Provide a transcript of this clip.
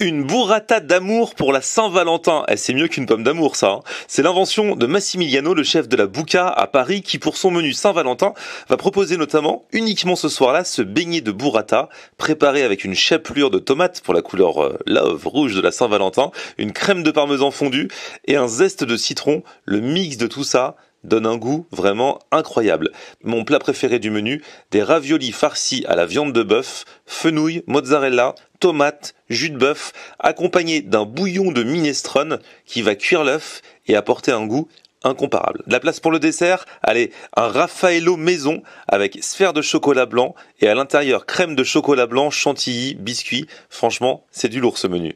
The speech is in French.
Une burrata d'amour pour la Saint-Valentin. Eh, c'est mieux qu'une pomme d'amour, ça. Hein. C'est l'invention de Massimiliano, le chef de la Bouca à Paris, qui pour son menu Saint-Valentin va proposer notamment, uniquement ce soir-là, ce beignet de burrata, préparé avec une chapelure de tomates pour la couleur euh, love rouge de la Saint-Valentin, une crème de parmesan fondue et un zeste de citron. Le mix de tout ça, donne un goût vraiment incroyable. Mon plat préféré du menu, des raviolis farcis à la viande de bœuf, fenouil, mozzarella, tomates, jus de bœuf, accompagné d'un bouillon de minestrone qui va cuire l'œuf et apporter un goût incomparable. la place pour le dessert, allez, un Raffaello maison avec sphère de chocolat blanc et à l'intérieur crème de chocolat blanc, chantilly, biscuit. Franchement, c'est du lourd ce menu.